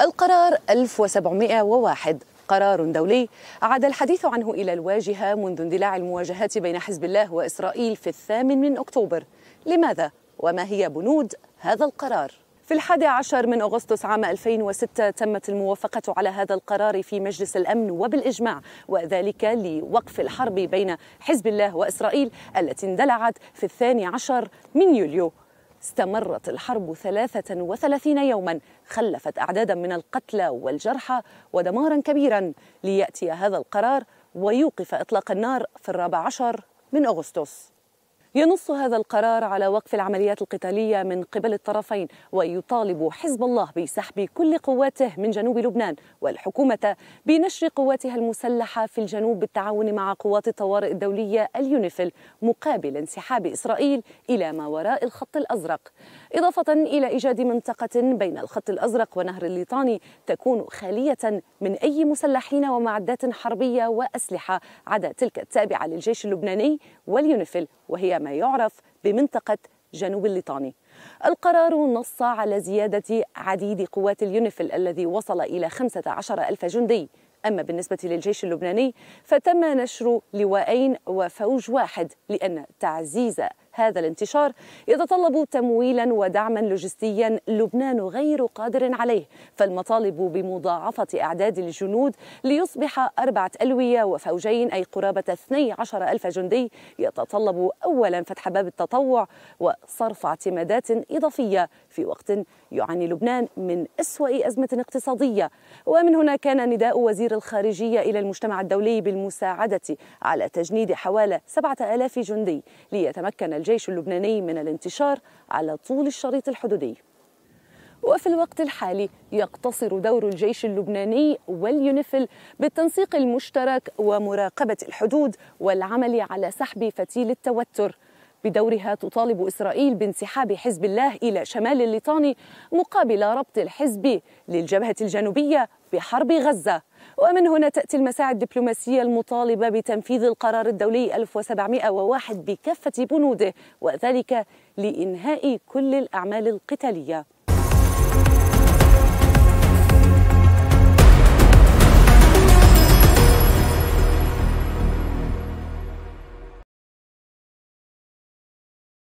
القرار 1701 قرار دولي عاد الحديث عنه إلى الواجهة منذ اندلاع المواجهات بين حزب الله وإسرائيل في الثامن من أكتوبر لماذا؟ وما هي بنود هذا القرار؟ في الحادي عشر من أغسطس عام 2006 تمت الموافقة على هذا القرار في مجلس الأمن وبالإجماع وذلك لوقف الحرب بين حزب الله وإسرائيل التي اندلعت في الثاني عشر من يوليو استمرت الحرب 33 يوما خلفت أعدادا من القتلى والجرحى ودمارا كبيرا ليأتي هذا القرار ويوقف إطلاق النار في الرابع عشر من أغسطس ينص هذا القرار على وقف العمليات القتالية من قبل الطرفين ويطالب حزب الله بسحب كل قواته من جنوب لبنان والحكومة بنشر قواتها المسلحة في الجنوب بالتعاون مع قوات الطوارئ الدولية اليونيفل مقابل انسحاب إسرائيل إلى ما وراء الخط الأزرق إضافة إلى إيجاد منطقة بين الخط الأزرق ونهر الليطاني تكون خالية من أي مسلحين ومعدات حربية وأسلحة عدا تلك التابعة للجيش اللبناني واليونيفل وهي يعرف بمنطقة جنوب الليطاني القرار نص على زيادة عديد قوات اليونيفل الذي وصل إلى 15 ألف جندي أما بالنسبة للجيش اللبناني فتم نشر لواءين وفوج واحد لأن تعزيز هذا الانتشار يتطلب تمويلا ودعما لوجستيا لبنان غير قادر عليه فالمطالب بمضاعفة أعداد الجنود ليصبح أربعة ألوية وفوجين أي قرابة 12 ألف جندي يتطلب أولا فتح باب التطوع وصرف اعتمادات إضافية في وقت يعاني لبنان من أسوأ أزمة اقتصادية ومن هنا كان نداء وزير الخارجية إلى المجتمع الدولي بالمساعدة على تجنيد حوالي 7000 جندي ليتمكن الجيش اللبناني من الانتشار على طول الشريط الحدودي وفي الوقت الحالي يقتصر دور الجيش اللبناني واليونيفل بالتنسيق المشترك ومراقبة الحدود والعمل على سحب فتيل التوتر بدورها تطالب إسرائيل بانسحاب حزب الله إلى شمال الليطاني مقابل ربط الحزب للجبهة الجنوبية بحرب غزة ومن هنا تأتي المساعي الدبلوماسية المطالبة بتنفيذ القرار الدولي 1701 بكافة بنوده وذلك لإنهاء كل الأعمال القتالية